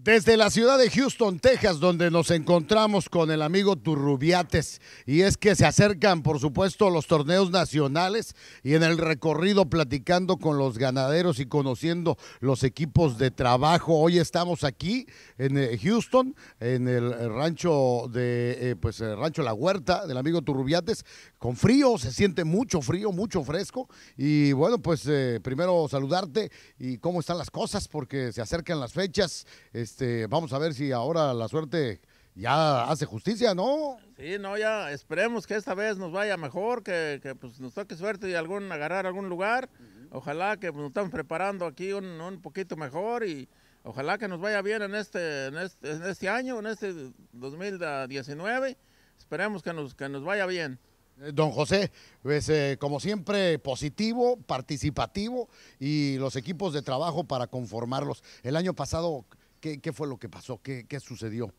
Desde la ciudad de Houston, Texas, donde nos encontramos con el amigo Turrubiates, y es que se acercan, por supuesto, los torneos nacionales y en el recorrido platicando con los ganaderos y conociendo los equipos de trabajo. Hoy estamos aquí en eh, Houston, en el eh, rancho de, eh, pues, rancho La Huerta del amigo Turrubiates, con frío, se siente mucho frío, mucho fresco, y bueno, pues primero saludarte y cómo están las cosas, porque se acercan las fechas. Este, vamos a ver si ahora la suerte ya hace justicia, ¿no? Sí, no, ya esperemos que esta vez nos vaya mejor, que, pues, nos toque suerte y algún, agarrar algún lugar. Ojalá que pues, nos estamos preparando aquí un, un, poquito mejor y ojalá que nos vaya bien en este, en este, este año, en este 2019. Esperemos que nos, que nos vaya bien. Eh, don José, pues, eh, como siempre, positivo, participativo y los equipos de trabajo para conformarlos. El año pasado, ¿Qué, fue lo que pasó? ¿Qué, sucedió?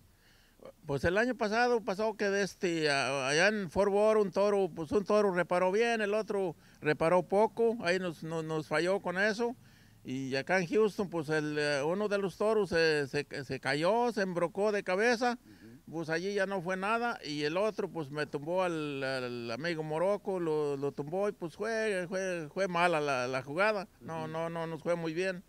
Pues el año pasado pasó que de este, allá en Fort Worth un toro, pues un toro reparó bien, el otro reparó poco, ahí nos, nos, falló con eso. Y acá en Houston, pues el, eh, uno de los toros se, se, se, cayó, se embrocó de cabeza pues allí ya no fue nada. Y el otro, pues me tumbó al, amigo Morocco, lo, tumbó y pues fue, fue, mala la, jugada. No, no, no nos fue muy bien.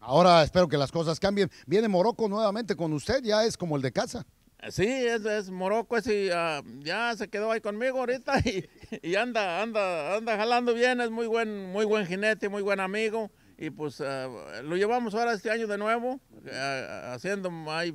Ahora espero que las cosas cambien. Viene moroco nuevamente con usted, ya es como el de casa. Sí, es, es Morocco, ese, ah, ya se quedó ahí conmigo ahorita y, y, anda, anda, anda jalando bien, es muy buen, muy buen jinete, muy buen amigo y pues ah, lo llevamos ahora este año de nuevo, ah, haciendo hay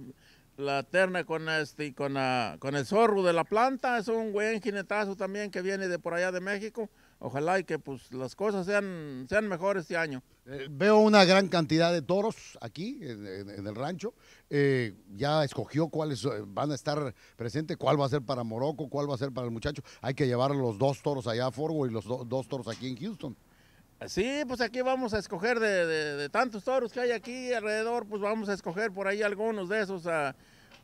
la terna con este con, con el zorro de la planta, es un buen jinetazo también que viene de por allá de México. Ojalá y que pues las cosas sean, sean mejores este año. Eh, veo una gran cantidad de toros aquí en, el rancho. Eh, ya escogió cuáles eh, van a estar presentes, cuál va a ser para Morocco, cuál va a ser para el muchacho. Hay que llevar los dos toros allá a Forgo y los dos toros aquí en Houston. Sí, pues aquí vamos a escoger de, tantos toros que hay aquí alrededor, pues vamos a escoger por ahí algunos de esos.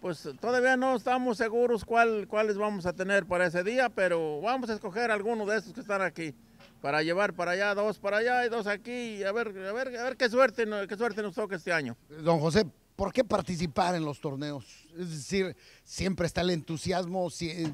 pues todavía no estamos seguros cuál, cuáles vamos a tener para ese día, pero vamos a escoger algunos de esos que están aquí para llevar para allá, dos para allá y dos aquí, y a ver, ver, qué suerte, qué suerte nos toca este año. Don José, ¿por qué participar en los torneos? Es decir, siempre está el entusiasmo,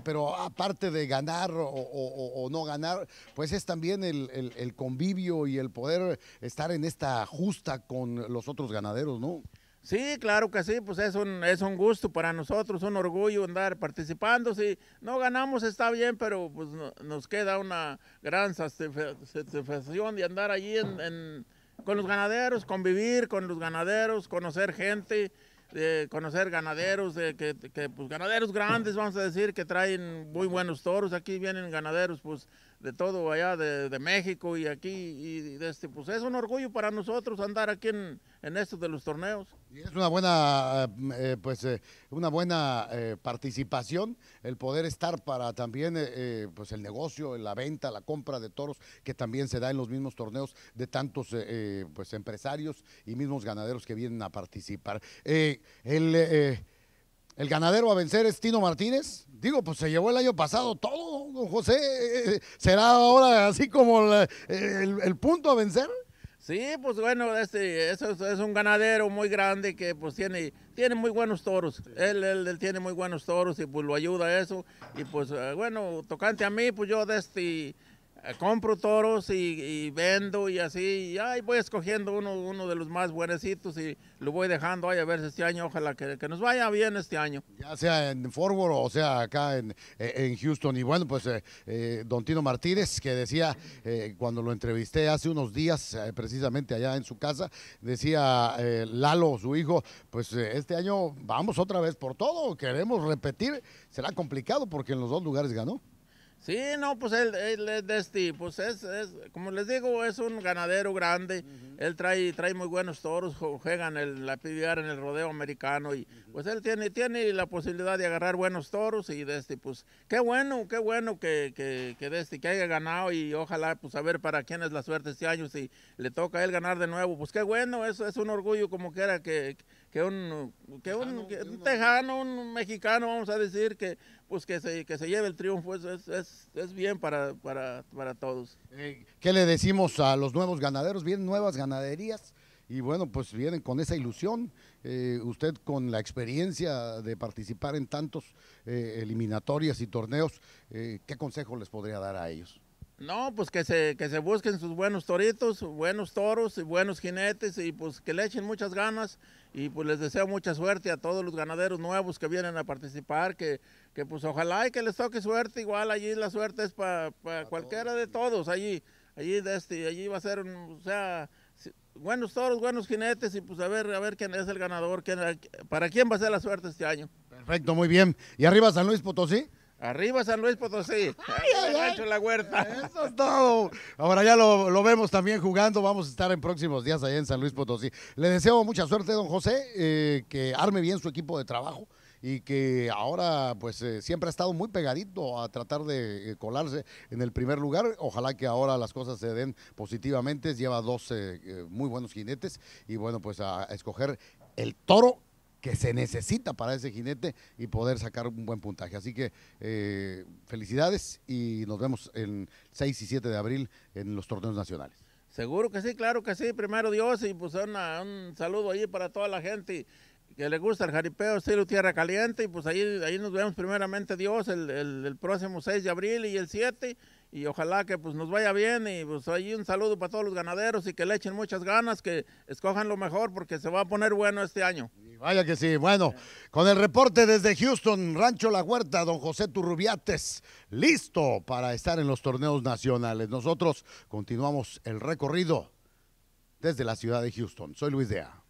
pero aparte de ganar o, no ganar, pues es también el, convivio y el poder estar en esta justa con los otros ganaderos, ¿no? Sí, claro que sí, pues es un, es un gusto para nosotros, un orgullo andar participando. Si no ganamos está bien, pero pues nos queda una gran satisfacción de andar allí en con los ganaderos, convivir con los ganaderos, conocer gente, de conocer ganaderos, que, pues, ganaderos grandes, vamos a decir, que traen muy buenos toros. Aquí vienen ganaderos, pues de todo allá de, México y aquí, y de este, pues es un orgullo para nosotros andar aquí en, estos de los torneos. Y es una buena, eh, eh, pues, eh, una buena participación el poder estar para también, pues, el negocio, la venta, la compra de toros, que también se da en los mismos torneos de tantos, pues, empresarios y mismos ganaderos que vienen a participar. el el ganadero a vencer es Tino Martínez. Digo, pues se llevó el año pasado todo, José. Eh, ¿Será ahora así como eh, el, punto a vencer? Sí, pues bueno, este, es, es, un ganadero muy grande que pues tiene, tiene muy buenos toros. Él, él, tiene muy buenos toros y pues lo ayuda a eso. Y pues eh, bueno, tocante a mí, pues yo de este eh, compro toros y, vendo y así, y voy escogiendo uno, uno de los más buenecitos y lo voy dejando a ver si este año, ojalá que, nos vaya bien este año. Ya sea en Forward o sea acá eh, en, Houston. Y bueno, pues eh, Don Tino Martínez, que decía cuando lo entrevisté hace unos días, precisamente allá en su casa, decía Lalo, su hijo, pues este año vamos otra vez por todo, queremos repetir, será complicado porque en los dos lugares ganó. Sí, no, pues él, es de este, pues es, es, como les digo, es un ganadero grande. Él trae, trae muy buenos toros, juega en la PBR en el rodeo americano y pues él tiene, tiene la posibilidad de agarrar buenos toros y de este, pues qué bueno, qué bueno que, que, que de este, que haya ganado y ojalá pues a ver para quién es la suerte este año, si le toca a él ganar de nuevo, pues qué bueno, eso es un orgullo como quiera que, que un, que un, tejano, un mexicano, vamos a decir, que pues que se, que se lleve el triunfo, es, es, bien para, para, todos. Eh, ¿Qué le decimos a los nuevos ganaderos? Vienen nuevas ganaderías y bueno, pues vienen con esa ilusión. Eh, usted con la experiencia de participar en tantos eh, eliminatorias y torneos, ¿qué consejo les podría dar a ellos? No, pues que se, que se busquen sus buenos toritos, buenos toros y buenos jinetes y pues que le echen muchas ganas y pues les deseo mucha suerte a todos los ganaderos nuevos que vienen a participar, que, pues ojalá y que les toque suerte, igual allí la suerte es para cualquiera de todos, allí, allí de este, allí va a ser, o sea, buenos toros, buenos jinetes y pues a ver, a ver quién es el ganador, para quién va a ser la suerte este año. Perfecto, muy bien. ¿Y arriba San Luis Potosí? Arriba San Luis Potosí. Ay, ay, la huerta. Eso es todo. Ahora ya lo, vemos también jugando. Vamos a estar en próximos días allá en San Luis Potosí. Le deseo mucha suerte, don José, eh, que arme bien su equipo de trabajo y que ahora pues eh, siempre ha estado muy pegadito a tratar de eh, colarse en el primer lugar. Ojalá que ahora las cosas se den positivamente. Lleva dos muy buenos jinetes y bueno pues a escoger el toro que se necesita para ese jinete y poder sacar un buen puntaje. Así que eh, felicidades y nos vemos el 6 y 7 de abril en los torneos nacionales. Seguro que sí, claro que sí, primero Dios y pues un saludo ahí para toda la gente que le gusta el jaripeo estilo tierra caliente y pues ahí, ahí nos vemos primeramente Dios el, próximo 6 de abril y el 7 y ojalá que pues nos vaya bien y pues ahí un saludo para todos los ganaderos y que le echen muchas ganas, que escojan lo mejor porque se va a poner bueno este año vaya que sí. Bueno, con el reporte desde Houston, Rancho La Huerta, don José Turrubiates, listo para estar en los torneos nacionales. Nosotros continuamos el recorrido desde la ciudad de Houston. Soy Luis Dea.